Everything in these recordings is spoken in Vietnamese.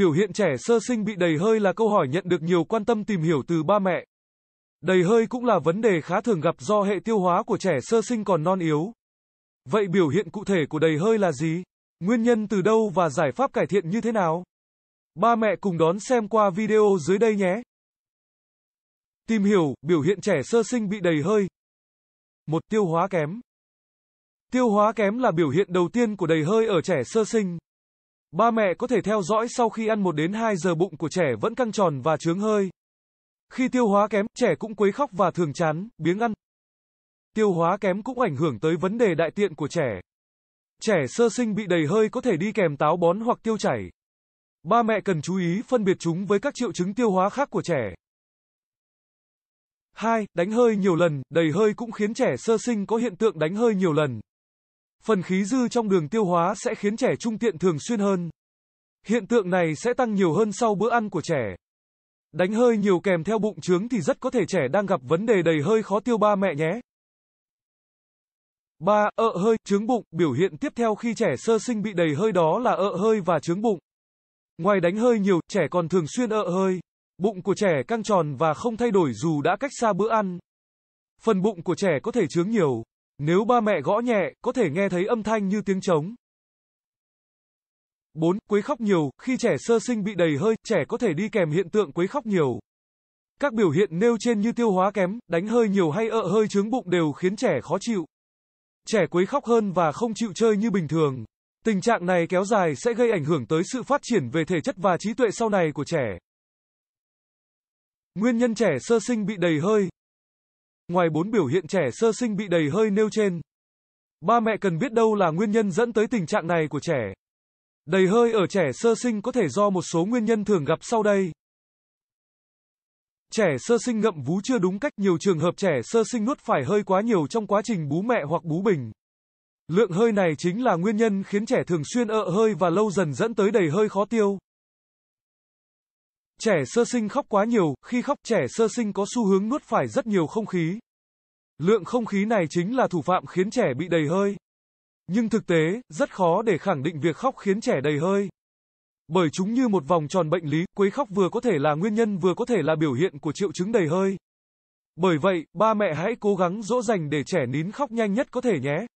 Biểu hiện trẻ sơ sinh bị đầy hơi là câu hỏi nhận được nhiều quan tâm tìm hiểu từ ba mẹ. Đầy hơi cũng là vấn đề khá thường gặp do hệ tiêu hóa của trẻ sơ sinh còn non yếu. Vậy biểu hiện cụ thể của đầy hơi là gì? Nguyên nhân từ đâu và giải pháp cải thiện như thế nào? Ba mẹ cùng đón xem qua video dưới đây nhé. Tìm hiểu, biểu hiện trẻ sơ sinh bị đầy hơi. một Tiêu hóa kém. Tiêu hóa kém là biểu hiện đầu tiên của đầy hơi ở trẻ sơ sinh. Ba mẹ có thể theo dõi sau khi ăn 1 đến 2 giờ bụng của trẻ vẫn căng tròn và chướng hơi. Khi tiêu hóa kém, trẻ cũng quấy khóc và thường chán, biếng ăn. Tiêu hóa kém cũng ảnh hưởng tới vấn đề đại tiện của trẻ. Trẻ sơ sinh bị đầy hơi có thể đi kèm táo bón hoặc tiêu chảy. Ba mẹ cần chú ý phân biệt chúng với các triệu chứng tiêu hóa khác của trẻ. 2. Đánh hơi nhiều lần, đầy hơi cũng khiến trẻ sơ sinh có hiện tượng đánh hơi nhiều lần phần khí dư trong đường tiêu hóa sẽ khiến trẻ trung tiện thường xuyên hơn. Hiện tượng này sẽ tăng nhiều hơn sau bữa ăn của trẻ. Đánh hơi nhiều kèm theo bụng trướng thì rất có thể trẻ đang gặp vấn đề đầy hơi khó tiêu ba mẹ nhé. 3. Ợ hơi, trướng bụng, biểu hiện tiếp theo khi trẻ sơ sinh bị đầy hơi đó là ợ hơi và trướng bụng. Ngoài đánh hơi nhiều, trẻ còn thường xuyên ợ hơi. Bụng của trẻ căng tròn và không thay đổi dù đã cách xa bữa ăn. Phần bụng của trẻ có thể trướng nhiều. Nếu ba mẹ gõ nhẹ, có thể nghe thấy âm thanh như tiếng trống. 4. Quấy khóc nhiều, khi trẻ sơ sinh bị đầy hơi, trẻ có thể đi kèm hiện tượng quấy khóc nhiều. Các biểu hiện nêu trên như tiêu hóa kém, đánh hơi nhiều hay ợ hơi trướng bụng đều khiến trẻ khó chịu. Trẻ quấy khóc hơn và không chịu chơi như bình thường. Tình trạng này kéo dài sẽ gây ảnh hưởng tới sự phát triển về thể chất và trí tuệ sau này của trẻ. Nguyên nhân trẻ sơ sinh bị đầy hơi Ngoài bốn biểu hiện trẻ sơ sinh bị đầy hơi nêu trên, ba mẹ cần biết đâu là nguyên nhân dẫn tới tình trạng này của trẻ. Đầy hơi ở trẻ sơ sinh có thể do một số nguyên nhân thường gặp sau đây. Trẻ sơ sinh ngậm vú chưa đúng cách, nhiều trường hợp trẻ sơ sinh nuốt phải hơi quá nhiều trong quá trình bú mẹ hoặc bú bình. Lượng hơi này chính là nguyên nhân khiến trẻ thường xuyên ợ hơi và lâu dần dẫn tới đầy hơi khó tiêu. Trẻ sơ sinh khóc quá nhiều, khi khóc trẻ sơ sinh có xu hướng nuốt phải rất nhiều không khí. Lượng không khí này chính là thủ phạm khiến trẻ bị đầy hơi. Nhưng thực tế, rất khó để khẳng định việc khóc khiến trẻ đầy hơi. Bởi chúng như một vòng tròn bệnh lý, quấy khóc vừa có thể là nguyên nhân vừa có thể là biểu hiện của triệu chứng đầy hơi. Bởi vậy, ba mẹ hãy cố gắng dỗ dành để trẻ nín khóc nhanh nhất có thể nhé.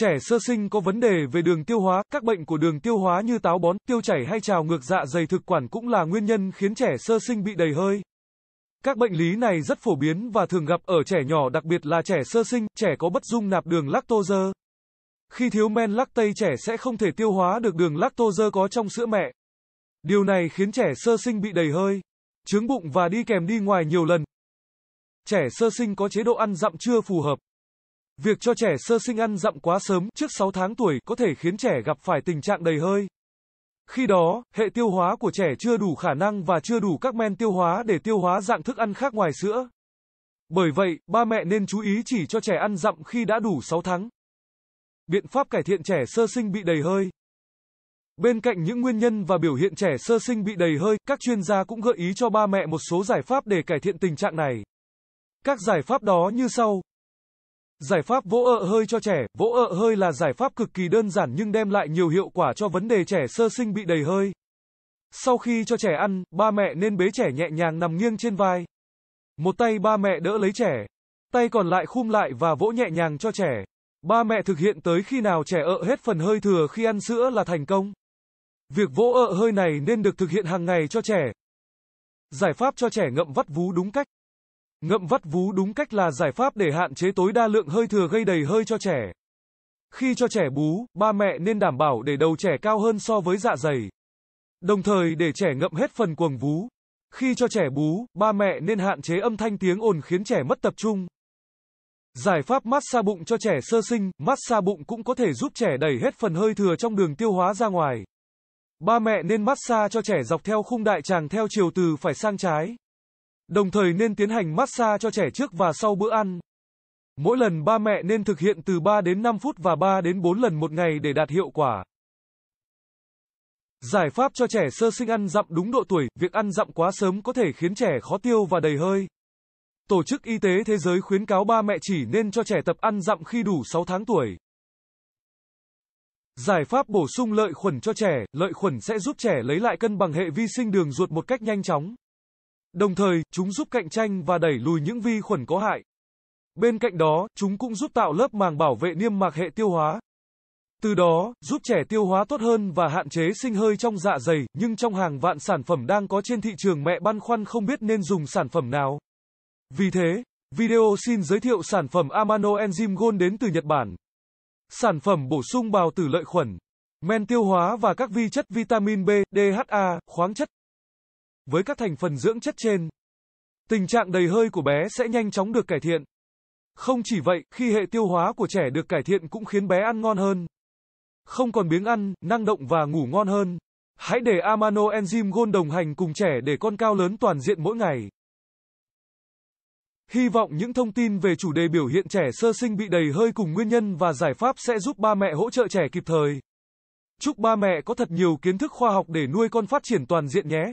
Trẻ sơ sinh có vấn đề về đường tiêu hóa, các bệnh của đường tiêu hóa như táo bón, tiêu chảy hay trào ngược dạ dày thực quản cũng là nguyên nhân khiến trẻ sơ sinh bị đầy hơi. Các bệnh lý này rất phổ biến và thường gặp ở trẻ nhỏ đặc biệt là trẻ sơ sinh, trẻ có bất dung nạp đường lactose. Khi thiếu men lactate trẻ sẽ không thể tiêu hóa được đường lactose có trong sữa mẹ. Điều này khiến trẻ sơ sinh bị đầy hơi, trướng bụng và đi kèm đi ngoài nhiều lần. Trẻ sơ sinh có chế độ ăn dặm chưa phù hợp. Việc cho trẻ sơ sinh ăn dặm quá sớm trước 6 tháng tuổi có thể khiến trẻ gặp phải tình trạng đầy hơi. Khi đó, hệ tiêu hóa của trẻ chưa đủ khả năng và chưa đủ các men tiêu hóa để tiêu hóa dạng thức ăn khác ngoài sữa. Bởi vậy, ba mẹ nên chú ý chỉ cho trẻ ăn dặm khi đã đủ 6 tháng. Biện pháp cải thiện trẻ sơ sinh bị đầy hơi. Bên cạnh những nguyên nhân và biểu hiện trẻ sơ sinh bị đầy hơi, các chuyên gia cũng gợi ý cho ba mẹ một số giải pháp để cải thiện tình trạng này. Các giải pháp đó như sau: Giải pháp vỗ ợ hơi cho trẻ, vỗ ợ hơi là giải pháp cực kỳ đơn giản nhưng đem lại nhiều hiệu quả cho vấn đề trẻ sơ sinh bị đầy hơi. Sau khi cho trẻ ăn, ba mẹ nên bế trẻ nhẹ nhàng nằm nghiêng trên vai. Một tay ba mẹ đỡ lấy trẻ, tay còn lại khum lại và vỗ nhẹ nhàng cho trẻ. Ba mẹ thực hiện tới khi nào trẻ ợ hết phần hơi thừa khi ăn sữa là thành công. Việc vỗ ợ hơi này nên được thực hiện hàng ngày cho trẻ. Giải pháp cho trẻ ngậm vắt vú đúng cách Ngậm vắt vú đúng cách là giải pháp để hạn chế tối đa lượng hơi thừa gây đầy hơi cho trẻ. Khi cho trẻ bú, ba mẹ nên đảm bảo để đầu trẻ cao hơn so với dạ dày. Đồng thời để trẻ ngậm hết phần cuồng vú. Khi cho trẻ bú, ba mẹ nên hạn chế âm thanh tiếng ồn khiến trẻ mất tập trung. Giải pháp massage bụng cho trẻ sơ sinh, massage bụng cũng có thể giúp trẻ đẩy hết phần hơi thừa trong đường tiêu hóa ra ngoài. Ba mẹ nên massage cho trẻ dọc theo khung đại tràng theo chiều từ phải sang trái. Đồng thời nên tiến hành massage cho trẻ trước và sau bữa ăn. Mỗi lần ba mẹ nên thực hiện từ 3 đến 5 phút và 3 đến 4 lần một ngày để đạt hiệu quả. Giải pháp cho trẻ sơ sinh ăn dặm đúng độ tuổi, việc ăn dặm quá sớm có thể khiến trẻ khó tiêu và đầy hơi. Tổ chức Y tế Thế giới khuyến cáo ba mẹ chỉ nên cho trẻ tập ăn dặm khi đủ 6 tháng tuổi. Giải pháp bổ sung lợi khuẩn cho trẻ, lợi khuẩn sẽ giúp trẻ lấy lại cân bằng hệ vi sinh đường ruột một cách nhanh chóng. Đồng thời, chúng giúp cạnh tranh và đẩy lùi những vi khuẩn có hại. Bên cạnh đó, chúng cũng giúp tạo lớp màng bảo vệ niêm mạc hệ tiêu hóa. Từ đó, giúp trẻ tiêu hóa tốt hơn và hạn chế sinh hơi trong dạ dày, nhưng trong hàng vạn sản phẩm đang có trên thị trường mẹ băn khoăn không biết nên dùng sản phẩm nào. Vì thế, video xin giới thiệu sản phẩm Amano Enzyme Gold đến từ Nhật Bản. Sản phẩm bổ sung bào tử lợi khuẩn, men tiêu hóa và các vi chất vitamin B, DHA, khoáng chất với các thành phần dưỡng chất trên. Tình trạng đầy hơi của bé sẽ nhanh chóng được cải thiện. Không chỉ vậy, khi hệ tiêu hóa của trẻ được cải thiện cũng khiến bé ăn ngon hơn. Không còn biếng ăn, năng động và ngủ ngon hơn. Hãy để amano enzyme gôn đồng hành cùng trẻ để con cao lớn toàn diện mỗi ngày. Hy vọng những thông tin về chủ đề biểu hiện trẻ sơ sinh bị đầy hơi cùng nguyên nhân và giải pháp sẽ giúp ba mẹ hỗ trợ trẻ kịp thời. Chúc ba mẹ có thật nhiều kiến thức khoa học để nuôi con phát triển toàn diện nhé.